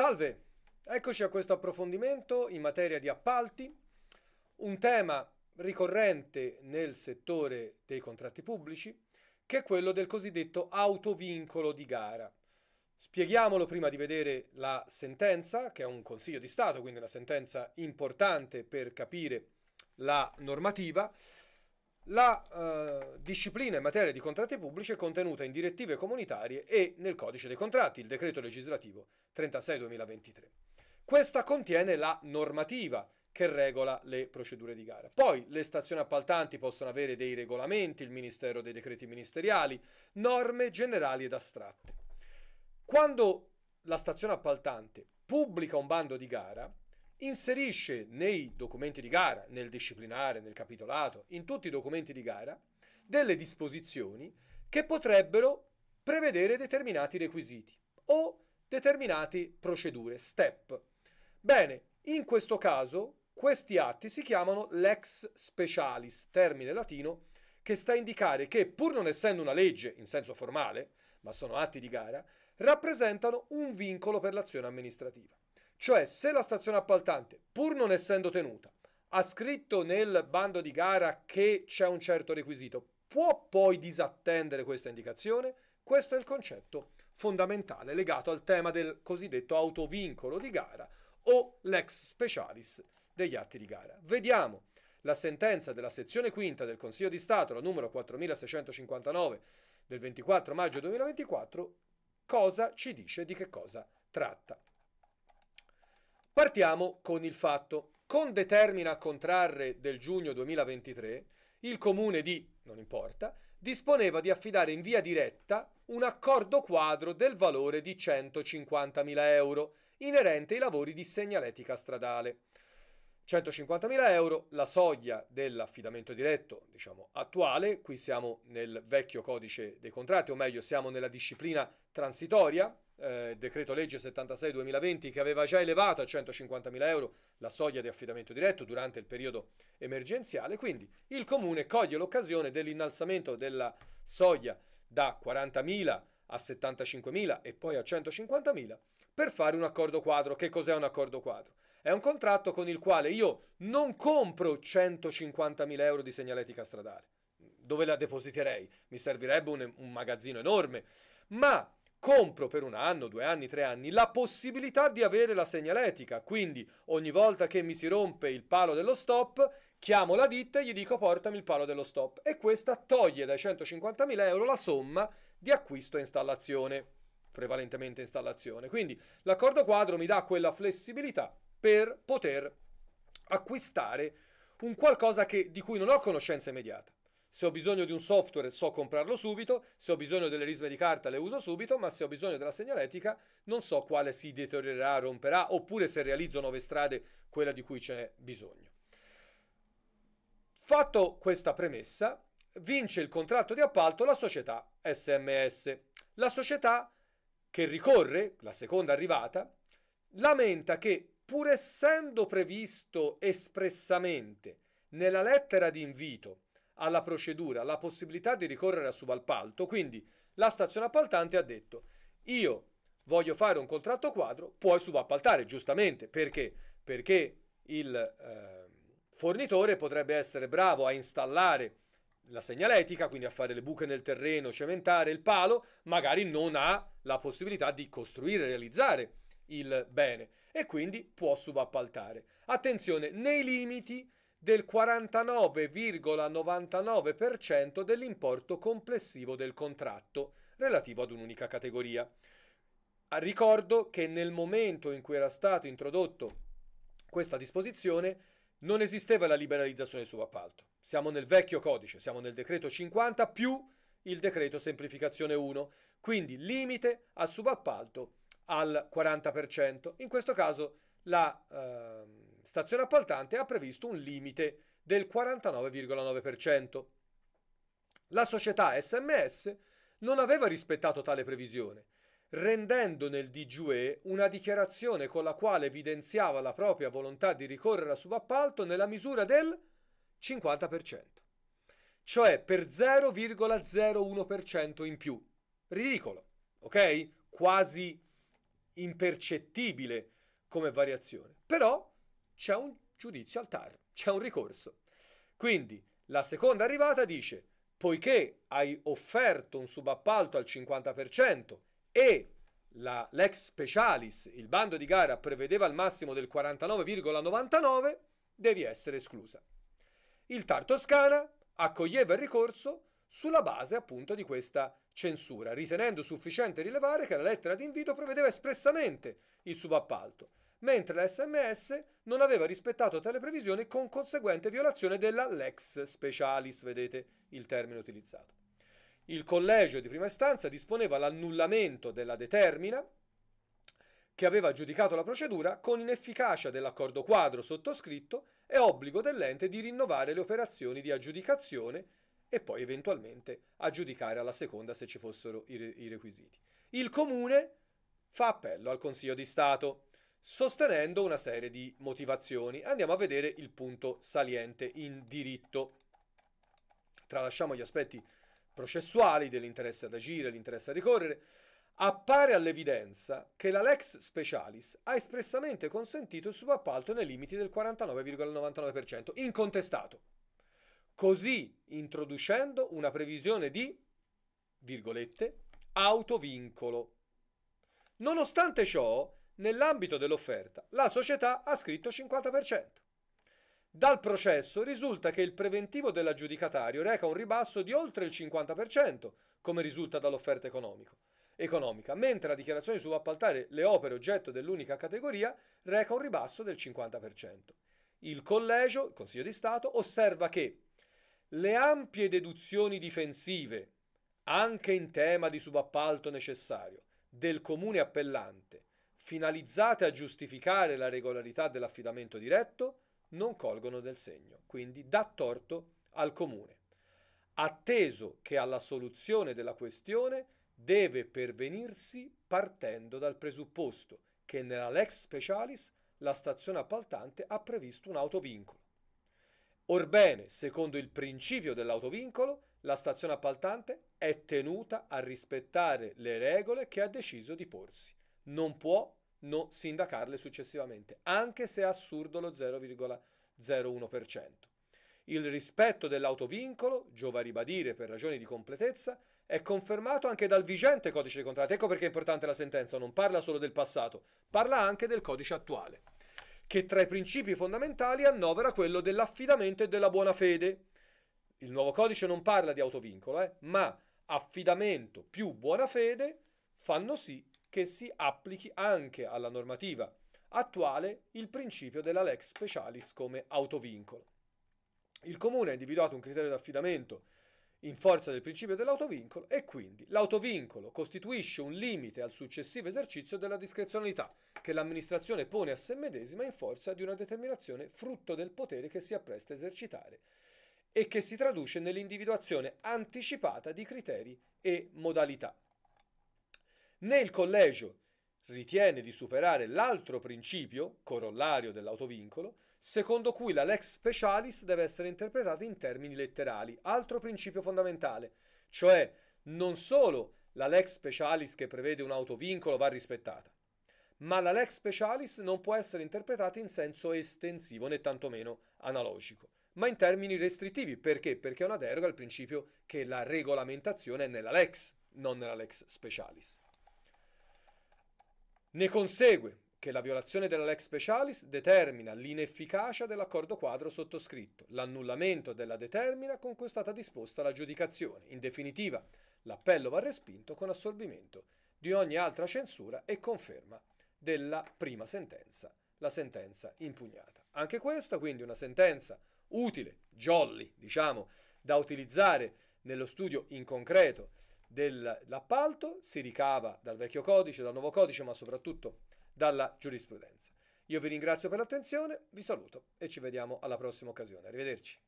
Salve, eccoci a questo approfondimento in materia di appalti, un tema ricorrente nel settore dei contratti pubblici, che è quello del cosiddetto autovincolo di gara. Spieghiamolo prima di vedere la sentenza, che è un Consiglio di Stato, quindi una sentenza importante per capire la normativa la eh, disciplina in materia di contratti pubblici è contenuta in direttive comunitarie e nel codice dei contratti, il decreto legislativo 36-2023. Questa contiene la normativa che regola le procedure di gara. Poi le stazioni appaltanti possono avere dei regolamenti, il Ministero dei decreti ministeriali, norme generali ed astratte. Quando la stazione appaltante pubblica un bando di gara, inserisce nei documenti di gara, nel disciplinare, nel capitolato, in tutti i documenti di gara, delle disposizioni che potrebbero prevedere determinati requisiti o determinate procedure, step. Bene, in questo caso questi atti si chiamano lex specialis, termine latino che sta a indicare che pur non essendo una legge in senso formale, ma sono atti di gara, rappresentano un vincolo per l'azione amministrativa. Cioè, se la stazione appaltante, pur non essendo tenuta, ha scritto nel bando di gara che c'è un certo requisito, può poi disattendere questa indicazione? Questo è il concetto fondamentale legato al tema del cosiddetto autovincolo di gara o l'ex specialis degli atti di gara. Vediamo la sentenza della sezione quinta del Consiglio di Stato, la numero 4659 del 24 maggio 2024, cosa ci dice di che cosa tratta. Partiamo con il fatto. Con determina a contrarre del giugno 2023, il comune di, non importa, disponeva di affidare in via diretta un accordo quadro del valore di 150.000 euro inerente ai lavori di segnaletica stradale 150.000 euro, la soglia dell'affidamento diretto, diciamo, attuale, qui siamo nel vecchio codice dei contratti, o meglio siamo nella disciplina transitoria, eh, decreto legge 76 2020 che aveva già elevato a 150.000 euro la soglia di affidamento diretto durante il periodo emergenziale, quindi il comune coglie l'occasione dell'innalzamento della soglia da 40.000 a 75.000 e poi a 150.000 per fare un accordo quadro. Che cos'è un accordo quadro? È un contratto con il quale io non compro 150.000 euro di segnaletica stradale. Dove la depositerei? Mi servirebbe un, un magazzino enorme. Ma compro per un anno, due anni, tre anni la possibilità di avere la segnaletica. Quindi ogni volta che mi si rompe il palo dello stop, chiamo la ditta e gli dico portami il palo dello stop. E questa toglie dai 150.000 euro la somma di acquisto e installazione prevalentemente installazione. Quindi l'accordo quadro mi dà quella flessibilità per poter acquistare un qualcosa che, di cui non ho conoscenza immediata. Se ho bisogno di un software so comprarlo subito, se ho bisogno delle risme di carta le uso subito, ma se ho bisogno della segnaletica non so quale si deteriorerà, romperà, oppure se realizzo nuove strade, quella di cui ce n'è bisogno. Fatto questa premessa, vince il contratto di appalto la società SMS. La società che ricorre, la seconda arrivata, lamenta che pur essendo previsto espressamente nella lettera di invito alla procedura la possibilità di ricorrere al subappalto, quindi la stazione appaltante ha detto io voglio fare un contratto quadro, puoi subappaltare, giustamente, perché? Perché il eh, fornitore potrebbe essere bravo a installare la segnaletica, quindi a fare le buche nel terreno, cementare il palo, magari non ha la possibilità di costruire, realizzare il bene e quindi può subappaltare. Attenzione, nei limiti del 49,99% dell'importo complessivo del contratto relativo ad un'unica categoria. Ah, ricordo che nel momento in cui era stato introdotto questa disposizione, non esisteva la liberalizzazione del subappalto. Siamo nel vecchio codice, siamo nel decreto 50 più il decreto semplificazione 1, quindi limite al subappalto al 40%. In questo caso la eh, stazione appaltante ha previsto un limite del 49,9%. La società SMS non aveva rispettato tale previsione rendendo nel DGUE una dichiarazione con la quale evidenziava la propria volontà di ricorrere al subappalto nella misura del 50%, cioè per 0,01% in più. Ridicolo, ok? Quasi impercettibile come variazione. Però c'è un giudizio al TAR, c'è un ricorso. Quindi la seconda arrivata dice, poiché hai offerto un subappalto al 50%, e la, l'ex specialis, il bando di gara prevedeva il massimo del 49,99, devi essere esclusa. Il TAR Toscana accoglieva il ricorso sulla base appunto di questa censura, ritenendo sufficiente rilevare che la lettera di invito prevedeva espressamente il subappalto, mentre la SMS non aveva rispettato tale previsione con conseguente violazione della lex specialis, vedete il termine utilizzato il collegio di prima istanza disponeva l'annullamento della determina che aveva giudicato la procedura con inefficacia dell'accordo quadro sottoscritto e obbligo dell'ente di rinnovare le operazioni di aggiudicazione e poi eventualmente aggiudicare alla seconda se ci fossero i, requisiti. Il comune fa appello al Consiglio di Stato sostenendo una serie di motivazioni. Andiamo a vedere il punto saliente in diritto. Tralasciamo gli aspetti processuali dell'interesse ad agire, l'interesse a ricorrere, appare all'evidenza che la Lex Specialis ha espressamente consentito il subappalto nei limiti del 49,99%, incontestato, così introducendo una previsione di, virgolette, autovincolo. Nonostante ciò, nell'ambito dell'offerta, la società ha scritto 50%. Dal processo risulta che il preventivo dell'aggiudicatario reca un ribasso di oltre il 50%, come risulta dall'offerta economica, mentre la dichiarazione di subappaltare le opere oggetto dell'unica categoria reca un ribasso del 50%. Il collegio, il Consiglio di Stato, osserva che le ampie deduzioni difensive, anche in tema di subappalto necessario, del comune appellante, finalizzate a giustificare la regolarità dell'affidamento diretto, non colgono del segno, quindi dà torto al comune. Atteso che alla soluzione della questione deve pervenirsi partendo dal presupposto che nella lex specialis la stazione appaltante ha previsto un autovincolo. Orbene, secondo il principio dell'autovincolo, la stazione appaltante è tenuta a rispettare le regole che ha deciso di porsi. Non può no, sindacarle successivamente, anche se è assurdo lo 0,01%. Il rispetto dell'autovincolo, giova ribadire per ragioni di completezza, è confermato anche dal vigente codice dei contratti. Ecco perché è importante la sentenza, non parla solo del passato, parla anche del codice attuale, che tra i principi fondamentali annovera quello dell'affidamento e della buona fede. Il nuovo codice non parla di autovincolo, eh, ma affidamento più buona fede fanno sì che si applichi anche alla normativa attuale il principio della lex specialis come autovincolo. Il Comune ha individuato un criterio di affidamento in forza del principio dell'autovincolo e quindi l'autovincolo costituisce un limite al successivo esercizio della discrezionalità che l'amministrazione pone a se medesima in forza di una determinazione frutto del potere che si appresta a esercitare e che si traduce nell'individuazione anticipata di criteri e modalità né il collegio ritiene di superare l'altro principio, corollario dell'autovincolo, secondo cui la lex specialis deve essere interpretata in termini letterali, altro principio fondamentale, cioè non solo la lex specialis che prevede un autovincolo va rispettata, ma la lex specialis non può essere interpretata in senso estensivo né tantomeno analogico, ma in termini restrittivi, perché? Perché è una deroga al principio che la regolamentazione è nella lex, non nella lex specialis. Ne consegue che la violazione della lex specialis determina l'inefficacia dell'accordo quadro sottoscritto, l'annullamento della determina con cui è stata disposta la giudicazione. In definitiva, l'appello va respinto con assorbimento di ogni altra censura e conferma della prima sentenza, la sentenza impugnata. Anche questa, quindi, una sentenza utile, jolly, diciamo, da utilizzare nello studio in concreto dell'appalto si ricava dal vecchio codice, dal nuovo codice, ma soprattutto dalla giurisprudenza. Io vi ringrazio per l'attenzione, vi saluto e ci vediamo alla prossima occasione. Arrivederci.